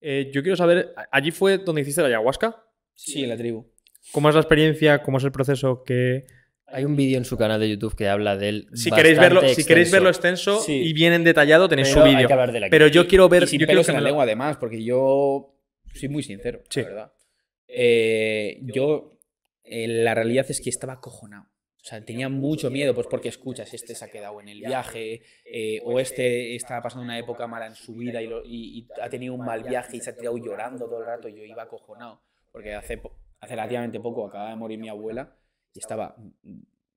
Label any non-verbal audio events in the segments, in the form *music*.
Eh, yo quiero saber, ¿allí fue donde hiciste la ayahuasca? Sí, en la tribu. ¿Cómo es la experiencia? ¿Cómo es el proceso? que Hay un vídeo en su canal de YouTube que habla del. él. Si queréis verlo, extenso. si queréis verlo extenso y bien en detallado, tenéis su vídeo. Pero yo quiero ver. Y sin yo pelos en la lengua, además, porque yo soy muy sincero, sí. la verdad. Eh, yo, eh, la realidad es que estaba acojonado. O sea, tenía mucho miedo, pues porque escuchas, este se ha quedado en el viaje, eh, o este está pasando una época mala en su vida y, ha tenido un mal viaje y se ha tirado llorando todo el rato. yo iba acojonado, porque hace, hace relativamente poco acaba de morir mi abuela y estaba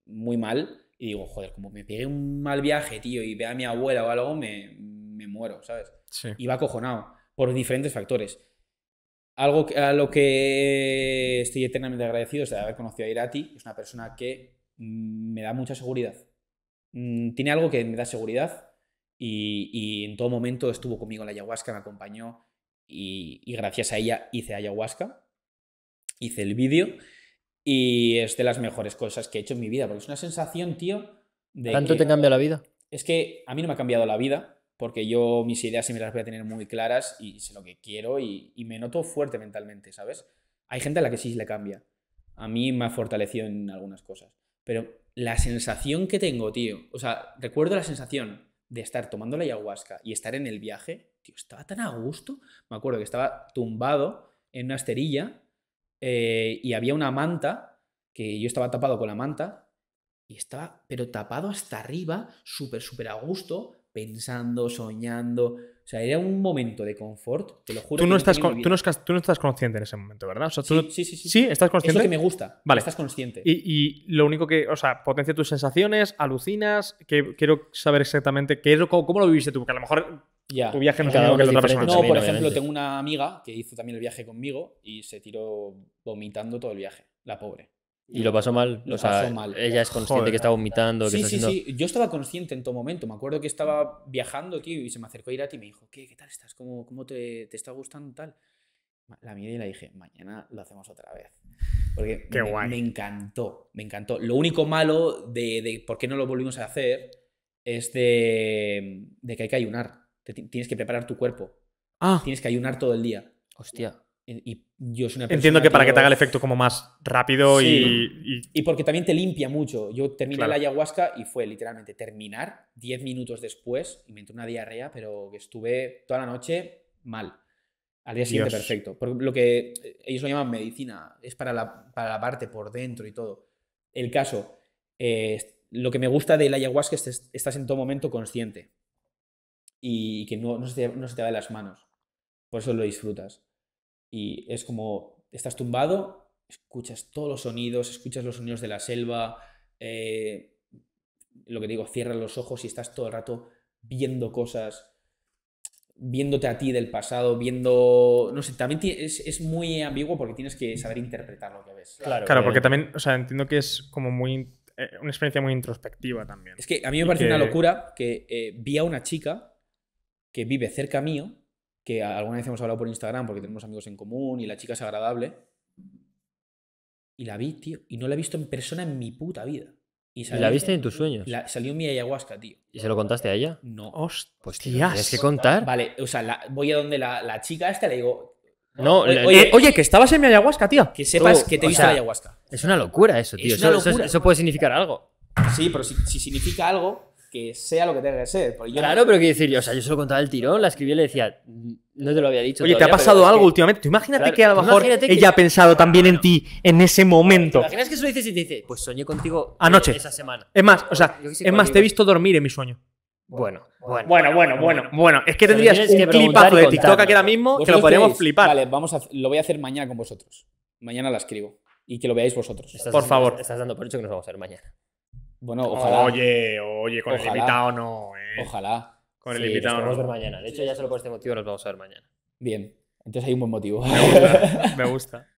muy mal. Y digo, joder, como me pegué un mal viaje, tío, y vea a mi abuela o algo, me, me muero, ¿sabes? Sí. Iba acojonado por diferentes factores. Algo a lo que estoy eternamente agradecido es de haber conocido a Irati, es una persona que Mm, me da mucha seguridad. Mm, tiene algo que me da seguridad y, en todo momento estuvo conmigo la ayahuasca, me acompañó y, gracias a ella hice ayahuasca, hice el vídeo y es de las mejores cosas que he hecho en mi vida, porque es una sensación, tío, de... ¿Tanto te cambia la vida? Es que a mí no me ha cambiado la vida, porque yo mis ideas me las voy a tener muy claras y sé lo que quiero y, y me noto fuerte mentalmente, ¿sabes? Hay gente a la que sí le cambia. A mí me ha fortalecido en algunas cosas. Pero la sensación que tengo, tío, o sea, recuerdo la sensación de estar tomando la ayahuasca y estar en el viaje, tío, estaba tan a gusto. Me acuerdo que estaba tumbado en una esterilla eh, y había una manta, que yo estaba tapado con la manta, y estaba, pero tapado hasta arriba, súper, súper a gusto, pensando, soñando, o sea, era un momento de confort, te lo juro. Tú no, estás, tú no, estás consciente en ese momento, ¿verdad? sí, sí, sí, sí, estás consciente. Es lo que me gusta. Vale. Estás consciente. Y, lo único que, o sea, potencia tus sensaciones, alucinas, que quiero saber exactamente qué cómo, lo viviste tú, porque a lo mejor Tu viaje no lo mismo que otra persona. No, por ejemplo, tengo una amiga que hizo también el viaje conmigo y se tiró vomitando todo el viaje, la pobre. Y lo pasó mal. Lo pasó mal. Ella es consciente que estaba vomitando. Sí, sí, sí. Yo estaba consciente en todo momento. Me acuerdo que estaba viajando, aquí y se me acercó Irati y me dijo, ¿qué, qué tal estás? ¿Cómo, cómo te, te está gustando tal? La miré y la dije, mañana lo hacemos otra vez. Porque me, encantó, me encantó. Lo único malo de, de, por qué no lo volvimos a hacer es de, de que hay que ayunar. tienes que preparar tu cuerpo. Ah. Tienes que ayunar todo el día. Hostia yo Entiendo que para que, te haga el efecto como más rápido y, y, porque también te limpia mucho. Yo terminé la ayahuasca y fue literalmente terminar 10 minutos después y me entró una diarrea, pero que estuve toda la noche mal. Al día siguiente perfecto. Por lo que eh, ellos lo llaman medicina, es para la, parte por dentro y todo. El caso, eh, lo que me gusta de la ayahuasca es que estás en todo momento consciente y que no, se, te, no se te va de las manos. Por eso lo disfrutas y es como, estás tumbado, escuchas todos los sonidos, escuchas los sonidos de la selva, eh, lo que digo, cierras los ojos y estás todo el rato viendo cosas, viéndote a ti del pasado, viendo, no sé, también es, es muy ambiguo porque tienes que saber interpretar lo que ves. Claro, claro porque eh, también, o sea, entiendo que es como muy eh, una experiencia muy introspectiva también. Es que a mí me parece una locura que vi a una chica que vive cerca mío que alguna vez hemos hablado por Instagram porque tenemos amigos en común y la chica es agradable. Y la vi, tío. Y no la he visto en persona en mi puta vida. Y ¿La viste en tus sueños? La, salió en mi ayahuasca, tío. ¿Y se lo contaste a ella? No. Pues tienes que contar. Vale, o sea, voy a donde la, chica esta le digo. No, eh, oye, que estabas en mi ayahuasca, tío. Que sepas que te viste en la ayahuasca. Es una locura eso, tío. Eso, puede significar algo. Sí, pero si, si significa algo, que sea lo que tenga que ser. claro, pero quiero decir, o sea, yo solo contaba el tirón, la escribí y le decía, no te lo había dicho. Oye, ¿te ha pasado algo últimamente? imagínate que a lo mejor ella ha pensado también en ti en ese momento. imaginas que eso dices y te dice, pues soñé contigo anoche esa semana? Es más, o sea, es más, te he visto dormir en mi sueño. Bueno, bueno, bueno, bueno, bueno. Es que tendrías un que clipazo de TikTok aquí ahora mismo que lo podríamos flipar. Vale, vamos a, lo voy a hacer mañana con vosotros. Mañana la escribo y que lo veáis vosotros. por favor. Estás dando por hecho que nos vamos a ver mañana. Bueno, ojalá. Oye, oye, con el invitado no, eh. Ojalá. Con el invitado nos no. mañana. De hecho, ya solo por este motivo nos vamos a ver mañana. Bien, entonces hay un buen motivo. Me gusta. *laughs*